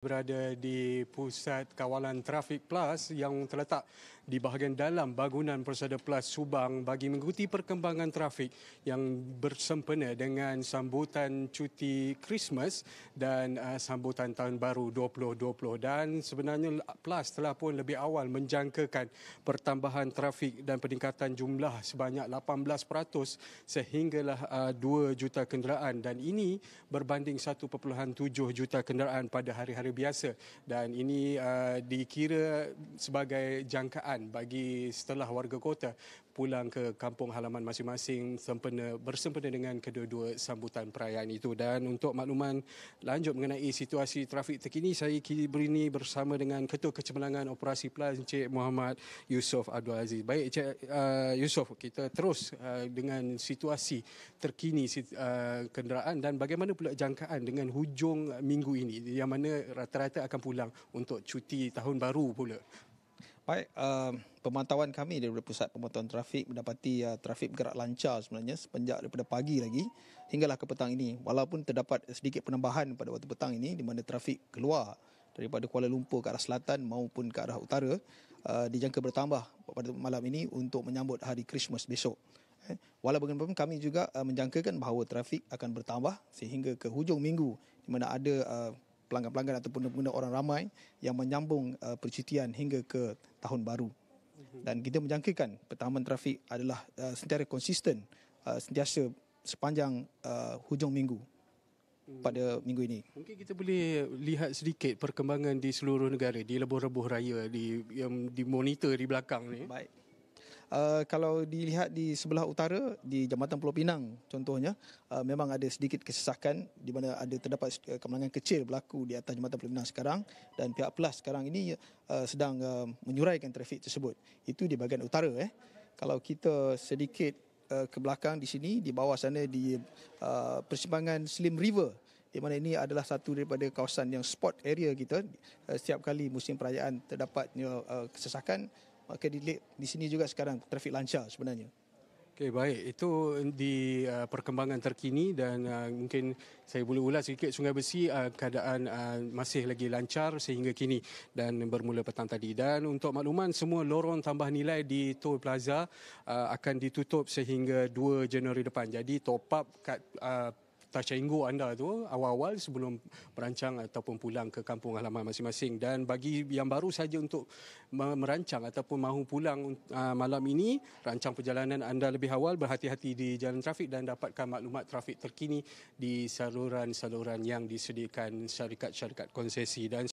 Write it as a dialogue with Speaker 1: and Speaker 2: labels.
Speaker 1: berada di pusat kawalan trafik plus yang terletak di bahagian dalam bangunan Persada Plus Subang bagi mengikuti perkembangan trafik yang bersempena dengan sambutan cuti Christmas dan uh, sambutan tahun baru 2020 dan sebenarnya Plus telah pun lebih awal menjangkakan pertambahan trafik dan peningkatan jumlah sebanyak 18% sehinggalah uh, 2 juta kenderaan dan ini berbanding 1.7 juta kenderaan pada hari-hari negara biasa dan ini uh, dikira sebagai jangkaan bagi setelah warga kota pulang ke kampung halaman masing-masing sempena bersempena dengan kedua-dua sambutan perayaan itu dan untuk makluman lanjut mengenai situasi trafik terkini saya kini bersama dengan Ketua Kecemerlangan Operasi Plus Encik Muhammad Yusof Abdul Aziz. Baik Encik uh, Yusof kita terus uh, dengan situasi terkini uh, kenderaan dan bagaimana pula jangkaan dengan hujung minggu ini yang mana rata-rata
Speaker 2: akan pulang untuk cuti tahun baru pula. Baik, uh, pemantauan kami daripada Pusat Pemantauan Trafik mendapati uh, trafik bergerak lancar sebenarnya sepanjang daripada pagi lagi hinggalah ke petang ini. Walaupun terdapat sedikit penambahan pada waktu petang ini di mana trafik keluar daripada Kuala Lumpur ke arah selatan maupun ke arah utara uh, dijangka bertambah pada malam ini untuk menyambut hari Christmas besok. Eh, walau bagaimanapun kami juga uh, menjangkakan bahawa trafik akan bertambah sehingga ke hujung minggu di mana ada uh, pelanggan-pelanggan ataupun pengguna orang ramai yang menyambung uh, percutian hingga ke tahun baru. Mhm. Dan kita menjangkakan pertahanan trafik adalah uh, sentiasa konsisten, uh, sentiasa sepanjang uh, hujung minggu hmm. pada minggu ini. Mungkin kita boleh lihat sedikit
Speaker 1: perkembangan di seluruh negara di lebuh-lebuh raya di yang dimonitor di belakang ni. Baik
Speaker 2: uh, kalau dilihat di sebelah utara di Jambatan Pulau Pinang contohnya uh, memang ada sedikit kesesakan di mana ada terdapat eh, kemalangan kecil berlaku di atas Jambatan Pulau Pinang sekarang dan pihak PLUS sekarang ini uh, sedang uh, menyuraikan trafik tersebut itu di bahagian utara eh kalau kita sedikit uh, ke belakang di sini di bawah sana di uh, persimpangan Slim River di mana ini adalah satu daripada kawasan yang spot area kita setiap kali musim perayaan terdapatnya kesesakan akan dilihat di sini juga sekarang trafik lancar sebenarnya.
Speaker 1: Okey baik itu di uh, perkembangan terkini dan uh, mungkin saya boleh ulas sedikit Sungai Besi uh, keadaan uh, masih lagi lancar sehingga kini dan bermula petang tadi dan untuk makluman semua lorong tambah nilai di Toll Plaza uh, akan ditutup sehingga 2 Januari depan jadi top up kat uh, tercenggu anda itu awal-awal sebelum merancang ataupun pulang ke kampung halaman masing-masing dan bagi yang baru saja untuk merancang ataupun mahu pulang uh, malam ini rancang perjalanan anda lebih awal berhati-hati di jalan trafik dan dapatkan maklumat trafik terkini di saluran-saluran yang disediakan syarikat-syarikat konsesi dan